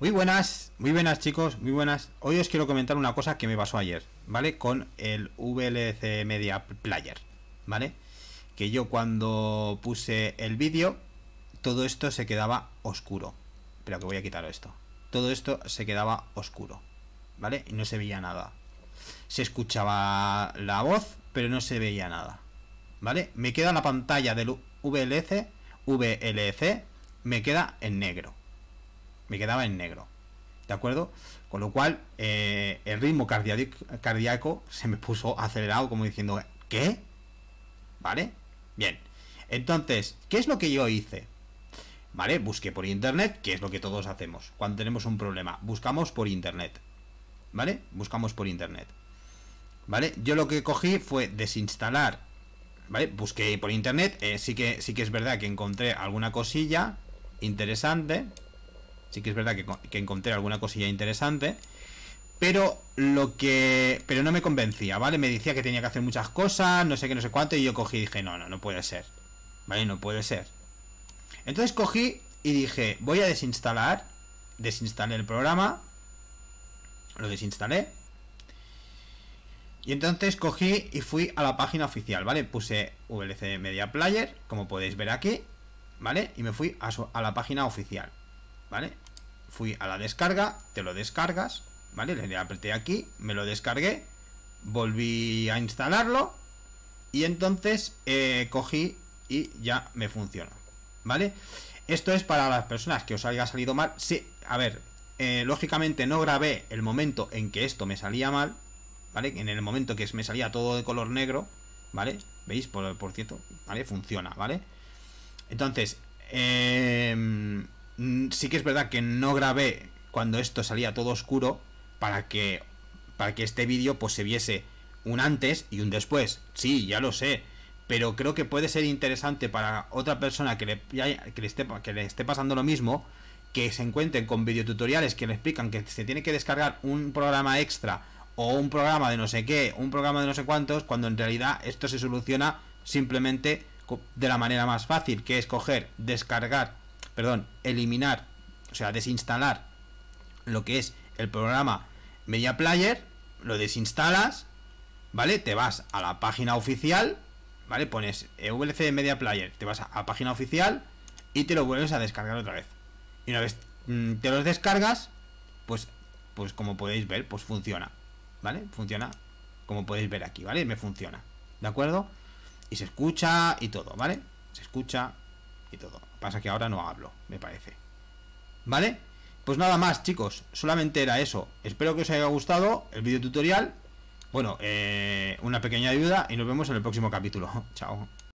Muy buenas, muy buenas chicos, muy buenas. Hoy os quiero comentar una cosa que me pasó ayer, ¿vale? Con el VLC Media Player, ¿vale? Que yo cuando puse el vídeo, todo esto se quedaba oscuro. Pero que voy a quitar esto. Todo esto se quedaba oscuro, ¿vale? Y no se veía nada. Se escuchaba la voz, pero no se veía nada, ¿vale? Me queda la pantalla del VLC, VLC, me queda en negro me quedaba en negro. ¿De acuerdo? Con lo cual, eh, el ritmo cardíaco se me puso acelerado, como diciendo, ¿qué? ¿Vale? Bien. Entonces, ¿qué es lo que yo hice? ¿Vale? Busqué por internet, que es lo que todos hacemos cuando tenemos un problema. Buscamos por internet. ¿Vale? Buscamos por internet. ¿Vale? Yo lo que cogí fue desinstalar. ¿Vale? Busqué por internet. Eh, sí, que, sí que es verdad que encontré alguna cosilla interesante. Sí que es verdad que, encontré alguna cosilla interesante. Pero lo que. Pero no me convencía, ¿vale? Me decía que tenía que hacer muchas cosas, no sé qué, no sé cuánto. Y yo cogí y dije, no, no, no puede ser. ¿Vale? No puede ser. Entonces cogí y dije, voy a desinstalar. Desinstalé el programa. Lo desinstalé. Y entonces cogí y fui a la página oficial, ¿vale? Puse VLC Media Player, como podéis ver aquí, ¿vale? Y me fui a la página oficial. ¿vale? Fui a la descarga, te lo descargas, ¿vale? Le apreté aquí, me lo descargué, volví a instalarlo y entonces eh, cogí y ya me funciona ¿vale? Esto es para las personas que os haya salido mal. Sí, a ver, eh, lógicamente no grabé el momento en que esto me salía mal, ¿vale? En el momento que me salía todo de color negro, ¿vale? ¿Veis? Por, por cierto, ¿vale? Funciona, ¿vale? Entonces, eh, sí que es verdad que no grabé cuando esto salía todo oscuro para que, para que este vídeo pues se viese un antes y un después. Sí, ya lo sé. Pero creo que puede ser interesante para otra persona que le, que esté, que le esté pasando lo mismo, que se encuentren con videotutoriales que le explican que se tiene que descargar un programa extra o un programa de no sé qué, un programa de no sé cuántos, cuando en realidad esto se soluciona simplemente de la manera más fácil, que es coger, descargar perdón, eliminar, o sea, desinstalar lo que es el programa Media Player, lo desinstalas, ¿vale? Te vas a la página oficial, ¿vale? Pones e VLC Media Player, te vas a, la página oficial y te lo vuelves a descargar otra vez. Y una vez mm, te los descargas, pues, pues como podéis ver, pues funciona, ¿vale? Funciona como podéis ver aquí, ¿vale? Me funciona, ¿de acuerdo? Y se escucha y todo, ¿vale? Se escucha y todo. Pasa que ahora no hablo, me parece. ¿Vale? Pues nada más, chicos. Solamente era eso. Espero que os haya gustado el vídeo tutorial. Bueno, eh, una pequeña ayuda y nos vemos en el próximo capítulo. Chao.